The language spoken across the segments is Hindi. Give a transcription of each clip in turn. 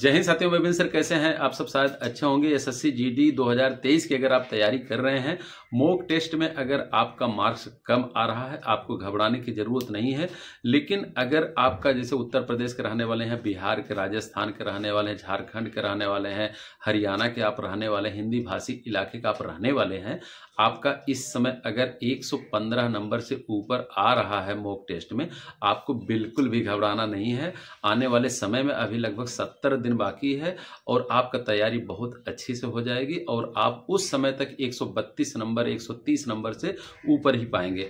जय हिंद साथियों विपिन सर कैसे हैं आप सब शायद अच्छे होंगे एसएससी जीडी 2023 की अगर आप तैयारी कर रहे हैं मोक टेस्ट में अगर आपका मार्क्स कम आ रहा है आपको घबराने की जरूरत नहीं है लेकिन अगर आपका जैसे उत्तर प्रदेश के रहने वाले हैं बिहार के राजस्थान के रहने वाले हैं झारखंड के रहने वाले हैं हरियाणा के आप रहने वाले हिंदी भाषी इलाके का आप रहने वाले हैं आपका इस समय अगर एक नंबर से ऊपर आ रहा है मोक टेस्ट में आपको बिल्कुल भी घबराना नहीं है आने वाले समय में अभी लगभग सत्तर दिन बाकी है और आपका तैयारी बहुत अच्छे से हो जाएगी और आप उस समय तक 132 नंबर 130 नंबर से ऊपर ही पाएंगे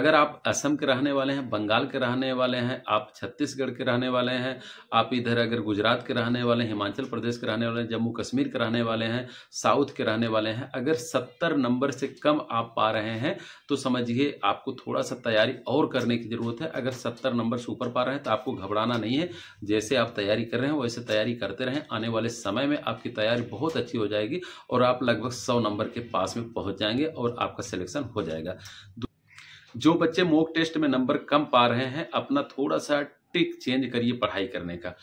अगर आप असम के रहने वाले हैं बंगाल के रहने वाले हैं आप छत्तीसगढ़ के रहने वाले हैं आप इधर अगर गुजरात के रहने वाले हिमाचल प्रदेश के रहने वाले हैं जम्मू कश्मीर के रहने वाले हैं साउथ के रहने वाले हैं अगर सत्तर नंबर से कम आप पा रहे हैं तो समझिए आपको थोड़ा सा तैयारी और करने की जरूरत है अगर सत्तर नंबर से ऊपर पा रहे हैं तो आपको घबराना नहीं है जैसे आप तैयारी कर रहे हैं वैसे तैयारी तैयारी करते रहें आने वाले समय में आपकी तैयारी बहुत अच्छी हो जाएगी और आप लगभग सौ नंबर के पास में पहुंच जाएंगे और आपका सिलेक्शन हो जाएगा जो बच्चे मोक टेस्ट में नंबर कम पा रहे हैं अपना थोड़ा सा टिक चेंज करिए पढ़ाई करने का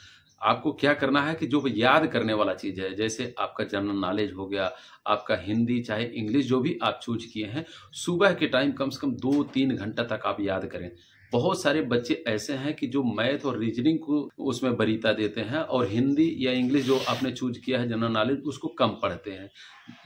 आपको क्या करना है कि जो भी याद करने वाला चीज़ है जैसे आपका जनरल नॉलेज हो गया आपका हिंदी चाहे इंग्लिश जो भी आप चूज किए हैं सुबह के टाइम कम से कम दो तीन घंटा तक आप याद करें बहुत सारे बच्चे ऐसे हैं कि जो मैथ और रीजनिंग को उसमें बरीता देते हैं और हिंदी या इंग्लिश जो आपने चूज किया है जनरल नॉलेज उसको कम पढ़ते हैं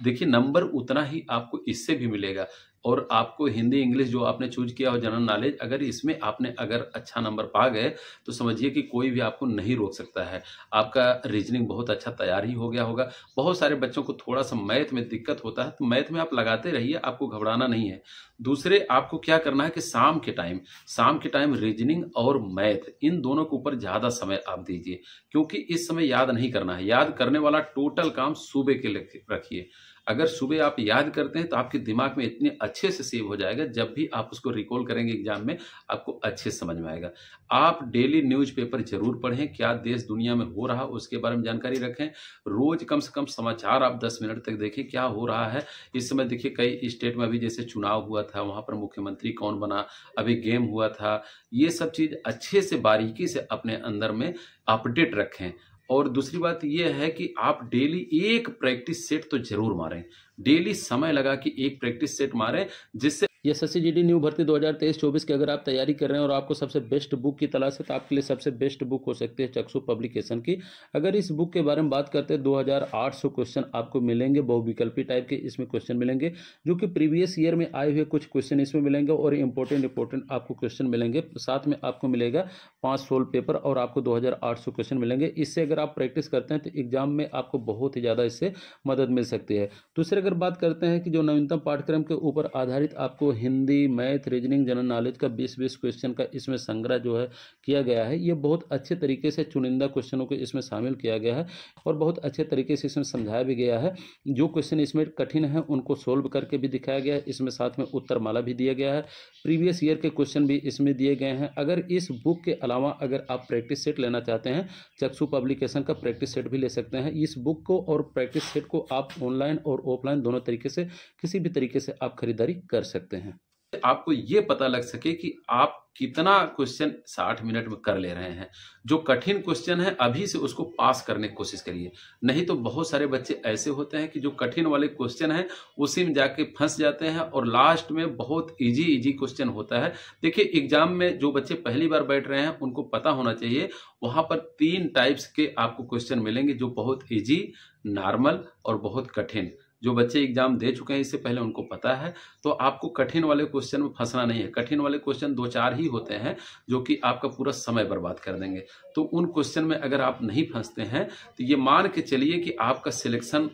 देखिए नंबर उतना ही आपको इससे भी मिलेगा और आपको हिंदी इंग्लिश जो आपने चूज किया हो जनरल नॉलेज अगर इसमें आपने अगर अच्छा नंबर पा गए तो समझिए कि कोई भी आपको नहीं रोक सकता है आपका रीजनिंग बहुत अच्छा तैयार ही हो गया होगा बहुत सारे बच्चों को थोड़ा सा मैथ में दिक्कत होता है तो मैथ में आप लगाते रहिए आपको घबराना नहीं है दूसरे आपको क्या करना है कि शाम के टाइम शाम के टाइम रीजनिंग और मैथ इन दोनों के ऊपर ज़्यादा समय आप दीजिए क्योंकि इस समय याद नहीं करना है याद करने वाला टोटल काम सूबे के रखिए अगर सुबह आप याद करते हैं तो आपके दिमाग में इतने अच्छे से सेव हो जाएगा जब भी आप उसको रिकॉल करेंगे एग्जाम में आपको अच्छे समझ में आएगा आप डेली न्यूज़पेपर जरूर पढ़ें क्या देश दुनिया में हो रहा उसके बारे में जानकारी रखें रोज कम से कम समाचार आप दस मिनट तक देखें क्या हो रहा है इस समय देखिए कई स्टेट में अभी जैसे चुनाव हुआ था वहाँ पर मुख्यमंत्री कौन बना अभी गेम हुआ था ये सब चीज़ अच्छे से बारीकी से अपने अंदर में अपडेट रखें और दूसरी बात यह है कि आप डेली एक प्रैक्टिस सेट तो जरूर मारें डेली समय लगा कि एक प्रैक्टिस सेट मारें जिससे ये एस डी न्यू भर्ती 2023-24 की अगर आप तैयारी कर रहे हैं और आपको सबसे बेस्ट बुक की तलाश है तो आपके लिए सबसे बेस्ट बुक हो सकती है चक्सु पब्लिकेशन की अगर इस बुक के बारे में बात करते हैं सौ क्वेश्चन आपको मिलेंगे बहुविकल्पी टाइप के इसमें क्वेश्चन मिलेंगे जो कि प्रीवियस ईयर में आए हुए कुछ क्वेश्चन इसमें मिलेंगे और इंपॉर्टेंट इंपॉर्टेंट आपको क्वेश्चन मिलेंगे साथ में आपको मिलेगा पाँच सोल पेपर और आपको दो क्वेश्चन मिलेंगे इससे अगर आप प्रैक्टिस करते हैं तो एग्जाम में आपको बहुत ही ज़्यादा इससे मदद मिल सकती है दूसरे अगर बात करते हैं कि जो नवीनतम पाठ्यक्रम के ऊपर आधारित आपको Hindi math reasoning general knowledge का बीस बीस क्वेश्चन का इसमें संग्रह जो है किया गया है ये बहुत अच्छे तरीके से चुनिंदा क्वेश्चनों को इसमें शामिल किया गया है और बहुत अच्छे तरीके से इसमें समझाया भी गया है जो क्वेश्चन इसमें कठिन है उनको सोल्व करके भी दिखाया गया है इसमें साथ में उत्तर माला भी दिया गया है प्रीवियस ईयर के क्वेश्चन भी इसमें दिए गए हैं अगर इस बुक के अलावा अगर आप प्रैक्टिस सेट लेना चाहते हैं चक्षु पब्लिकेशन का प्रैक्टिस सेट भी ले सकते हैं इस बुक को और प्रैक्टिस सेट को आप ऑनलाइन और ऑफलाइन दोनों तरीके से किसी भी तरीके से आप खरीदारी कर सकते हैं आपको ये पता लग सके कि आप कितना क्वेश्चन 60 मिनट में कर ले रहे हैं जो कठिन क्वेश्चन है अभी से उसको पास करने की कोशिश करिए नहीं तो बहुत सारे बच्चे ऐसे होते हैं कि जो कठिन वाले क्वेश्चन हैं उसी में जाके फंस जाते हैं और लास्ट में बहुत इजी इजी क्वेश्चन होता है देखिए एग्जाम में जो बच्चे पहली बार बैठ रहे हैं उनको पता होना चाहिए वहां पर तीन टाइप्स के आपको क्वेश्चन मिलेंगे जो बहुत ईजी नॉर्मल और बहुत कठिन जो बच्चे एग्जाम दे चुके हैं इससे पहले उनको पता है तो आपको कठिन वाले क्वेश्चन में फंसना नहीं है कठिन वाले क्वेश्चन दो चार ही होते हैं जो कि आपका पूरा समय बर्बाद कर देंगे तो उन क्वेश्चन में अगर आप नहीं फंसते हैं तो ये मान के चलिए कि आपका सिलेक्शन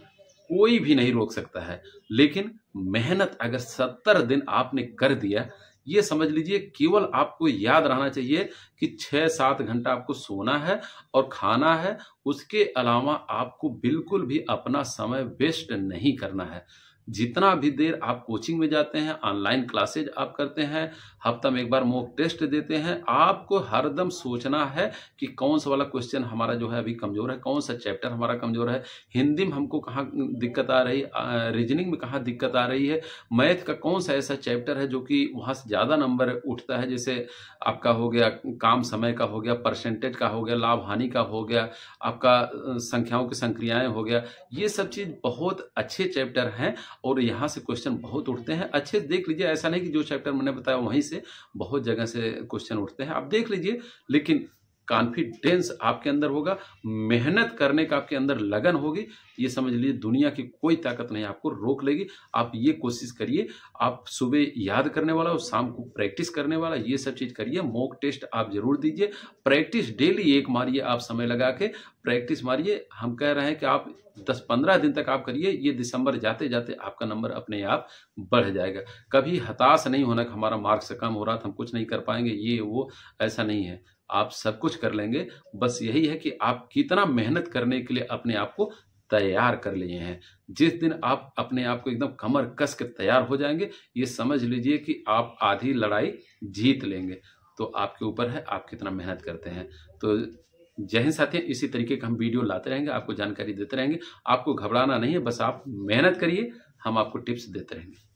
कोई भी नहीं रोक सकता है लेकिन मेहनत अगर सत्तर दिन आपने कर दिया ये समझ लीजिए केवल आपको याद रहना चाहिए कि छः सात घंटा आपको सोना है और खाना है उसके अलावा आपको बिल्कुल भी अपना समय वेस्ट नहीं करना है जितना भी देर आप कोचिंग में जाते हैं ऑनलाइन क्लासेज आप करते हैं हफ्ता में एक बार मॉक टेस्ट देते हैं आपको हरदम सोचना है कि कौन सा वाला क्वेश्चन हमारा जो है अभी कमज़ोर है कौन सा चैप्टर हमारा कमज़ोर है हिंदी में हमको कहाँ दिक्कत आ रही रीजनिंग में कहाँ दिक्कत आ रही है मैथ का कौन सा ऐसा चैप्टर है जो कि वहाँ से ज़्यादा नंबर उठता है जैसे आपका हो गया काम समय का हो गया परसेंटेज का हो गया लाभ हानि का हो गया आपका संख्याओं की संक्रियाएँ हो गया ये सब चीज़ बहुत अच्छे चैप्टर हैं और यहाँ से क्वेश्चन बहुत उठते हैं अच्छे से देख लीजिए ऐसा नहीं कि जो चैप्टर मैंने बताया वहीं से बहुत जगह से क्वेश्चन उठते हैं आप देख लीजिए लेकिन कॉन्फिडेंस आपके अंदर होगा मेहनत करने का आपके अंदर लगन होगी ये समझ लीजिए दुनिया की कोई ताकत नहीं आपको रोक लेगी आप ये कोशिश करिए आप सुबह याद करने वाला और शाम को प्रैक्टिस करने वाला ये सब चीज़ करिए मॉक टेस्ट आप जरूर दीजिए प्रैक्टिस डेली एक मारिए आप समय लगा के प्रैक्टिस मारिए हम कह रहे हैं कि आप 10-15 दिन तक आप करिए ये दिसंबर जाते जाते आपका नंबर अपने आप बढ़ जाएगा कभी हताश नहीं होना कि हमारा मार्क्स कम हो रहा था हम कुछ नहीं कर पाएंगे ये वो ऐसा नहीं है आप सब कुछ कर लेंगे बस यही है कि आप कितना मेहनत करने के लिए अपने आप को तैयार कर लिए हैं जिस दिन आप अपने आप को एकदम कमर कस के तैयार हो जाएंगे ये समझ लीजिए कि आप आधी लड़ाई जीत लेंगे तो आपके ऊपर है आप कितना मेहनत करते हैं तो जय हिंद साथियों इसी तरीके का हम वीडियो लाते रहेंगे आपको जानकारी देते रहेंगे आपको घबराना नहीं है बस आप मेहनत करिए हम आपको टिप्स देते रहेंगे